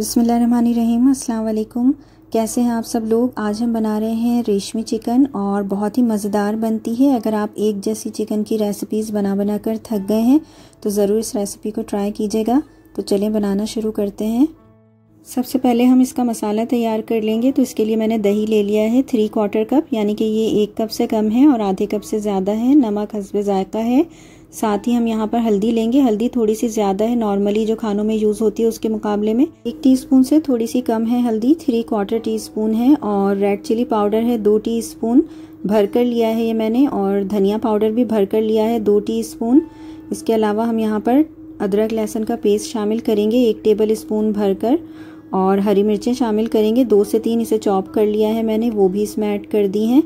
अस्सलाम वालेकुम कैसे हैं आप सब लोग आज हम बना रहे हैं रेशमी चिकन और बहुत ही मज़ेदार बनती है अगर आप एक जैसी चिकन की रेसिपीज़ बना बना कर थक गए हैं तो ज़रूर इस रेसिपी को ट्राई कीजिएगा तो चलें बनाना शुरू करते हैं सबसे पहले हम इसका मसाला तैयार कर लेंगे तो इसके लिए मैंने दही ले लिया है थ्री क्वार्टर कप यानी कि ये एक कप से कम है और आधे कप से ज़्यादा है नमक हसबे ज़ायका है साथ ही हम यहाँ पर हल्दी लेंगे हल्दी थोड़ी सी ज़्यादा है नॉर्मली जो खानों में यूज़ होती है उसके मुकाबले में एक टी से थोड़ी सी कम है हल्दी थ्री क्वार्टर टी स्पून है और रेड चिली पाउडर है दो टी स्पून भर कर लिया है ये मैंने और धनिया पाउडर भी भर कर लिया है दो टी स्पून इसके अलावा हम यहाँ पर अदरक लहसुन का पेस्ट शामिल करेंगे एक टेबल स्पून भर कर और हरी मिर्चें शामिल करेंगे दो से तीन इसे चॉप कर लिया है मैंने वो भी इसमें ऐड कर दी हैं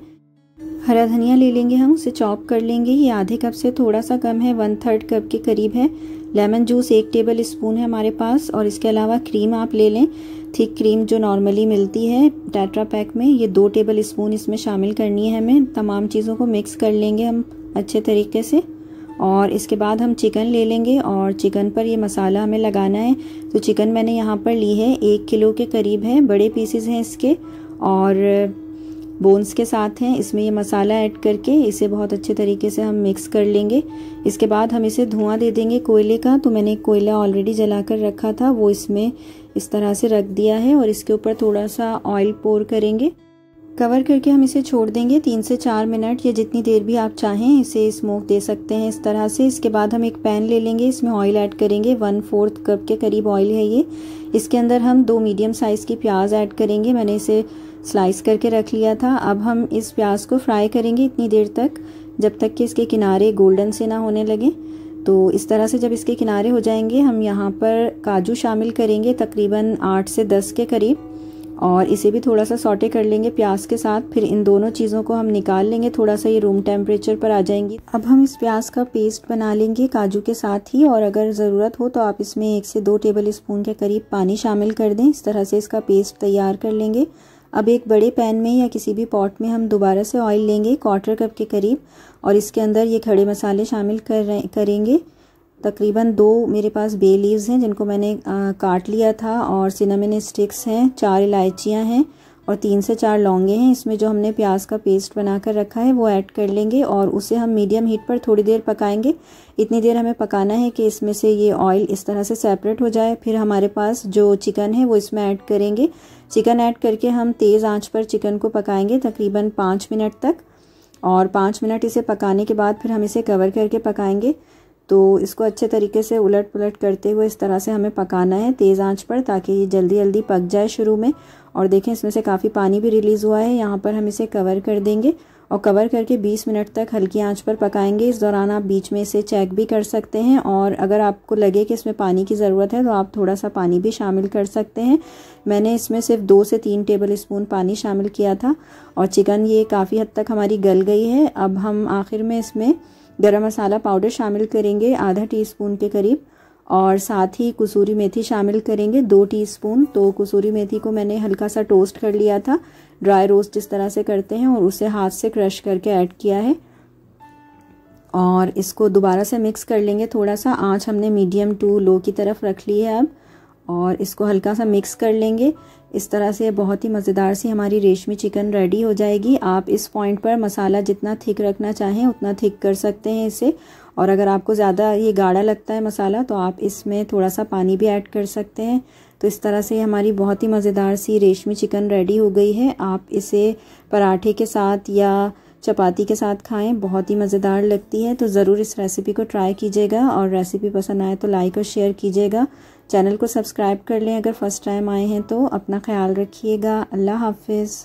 हरा धनिया ले लेंगे हम उसे चॉप कर लेंगे ये आधे कप से थोड़ा सा कम है वन थर्ड कप के करीब है लेमन जूस एक टेबल स्पून है हमारे पास और इसके अलावा क्रीम आप ले लें थिक क्रीम जो नॉर्मली मिलती है टाट्रा पैक में ये दो टेबल स्पून इसमें शामिल करनी है हमें तमाम चीज़ों को मिक्स कर लेंगे हम अच्छे तरीके से और इसके बाद हम चिकन ले लेंगे और चिकन पर ये मसाला हमें लगाना है तो चिकन मैंने यहाँ पर ली है एक किलो के करीब है बड़े पीसेस हैं इसके और बोन्स के साथ हैं इसमें ये मसाला ऐड करके इसे बहुत अच्छे तरीके से हम मिक्स कर लेंगे इसके बाद हम इसे धुआं दे देंगे कोयले का तो मैंने कोयला ऑलरेडी जला कर रखा था वो इसमें इस तरह से रख दिया है और इसके ऊपर थोड़ा सा ऑयल पोर करेंगे कवर करके हम इसे छोड़ देंगे तीन से चार मिनट या जितनी देर भी आप चाहें इसे स्मोक दे सकते हैं इस तरह से इसके बाद हम एक पैन ले लेंगे इसमें ऑयल ऐड करेंगे वन फोर्थ कप के करीब ऑयल है ये इसके अंदर हम दो मीडियम साइज़ की प्याज ऐड करेंगे मैंने इसे स्लाइस करके रख लिया था अब हम इस प्याज को फ्राई करेंगे इतनी देर तक जब तक कि इसके किनारे गोल्डन से ना होने लगे तो इस तरह से जब इसके किनारे हो जाएंगे हम यहाँ पर काजू शामिल करेंगे तकरीबन आठ से दस के करीब और इसे भी थोड़ा सा सॉटे कर लेंगे प्याज के साथ फिर इन दोनों चीज़ों को हम निकाल लेंगे थोड़ा सा ये रूम टेम्परेचर पर आ जाएंगी अब हम इस प्याज का पेस्ट बना लेंगे काजू के साथ ही और अगर ज़रूरत हो तो आप इसमें एक से दो टेबल स्पून के करीब पानी शामिल कर दें इस तरह से इसका पेस्ट तैयार कर लेंगे अब एक बड़े पैन में या किसी भी पॉट में हम दोबारा से ऑयल लेंगे क्वार्टर कप के करीब और इसके अंदर ये खड़े मसाले शामिल कर करेंगे तकरीबन दो मेरे पास बे लीव्स हैं जिनको मैंने आ, काट लिया था और सिनेमन स्टिक्स हैं चार इलायचियाँ हैं और तीन से चार लौंगे हैं इसमें जो हमने प्याज का पेस्ट बना कर रखा है वो ऐड कर लेंगे और उसे हम मीडियम हीट पर थोड़ी देर पकाएंगे इतनी देर हमें पकाना है कि इसमें से ये ऑयल इस तरह से सेपरेट हो जाए फिर हमारे पास जो चिकन है वो इसमें ऐड करेंगे चिकन ऐड करके हम तेज़ आंच पर चिकन को पकाएंगे तकरीबन पाँच मिनट तक और पाँच मिनट इसे पकाने के बाद फिर हम इसे कवर करके पकाएंगे तो इसको अच्छे तरीके से उलट पुलट करते हुए इस तरह से हमें पकाना है तेज़ आंच पर ताकि ये जल्दी जल्दी पक जाए शुरू में और देखें इसमें से काफ़ी पानी भी रिलीज़ हुआ है यहाँ पर हम इसे कवर कर देंगे और कवर करके 20 मिनट तक हल्की आंच पर पकाएंगे इस दौरान आप बीच में इसे चेक भी कर सकते हैं और अगर आपको लगे कि इसमें पानी की ज़रूरत है तो आप थोड़ा सा पानी भी शामिल कर सकते हैं मैंने इसमें सिर्फ दो से तीन टेबल स्पून पानी शामिल किया था और चिकन ये काफ़ी हद तक हमारी गल गई है अब हम आखिर में इसमें गरम मसाला पाउडर शामिल करेंगे आधा टीस्पून के करीब और साथ ही कसूरी मेथी शामिल करेंगे दो टीस्पून तो कसूरी मेथी को मैंने हल्का सा टोस्ट कर लिया था ड्राई रोस्ट जिस तरह से करते हैं और उसे हाथ से क्रश करके ऐड किया है और इसको दोबारा से मिक्स कर लेंगे थोड़ा सा आँच हमने मीडियम टू लो की तरफ रख ली है अब और इसको हल्का सा मिक्स कर लेंगे इस तरह से बहुत ही मज़ेदार सी हमारी रेशमी चिकन रेडी हो जाएगी आप इस पॉइंट पर मसाला जितना थिक रखना चाहें उतना थिक कर सकते हैं इसे और अगर आपको ज़्यादा ये गाढ़ा लगता है मसाला तो आप इसमें थोड़ा सा पानी भी ऐड कर सकते हैं तो इस तरह से हमारी बहुत ही मज़ेदार सी रेशमी चिकन रेडी हो गई है आप इसे पराठे के साथ या चपाती के साथ खाएं बहुत ही मज़ेदार लगती है तो ज़रूर इस रेसिपी को ट्राई कीजिएगा और रेसिपी पसंद आए तो लाइक और शेयर कीजिएगा चैनल को सब्सक्राइब कर लें अगर फ़र्स्ट टाइम आए हैं तो अपना ख्याल रखिएगा अल्लाह हाफिज़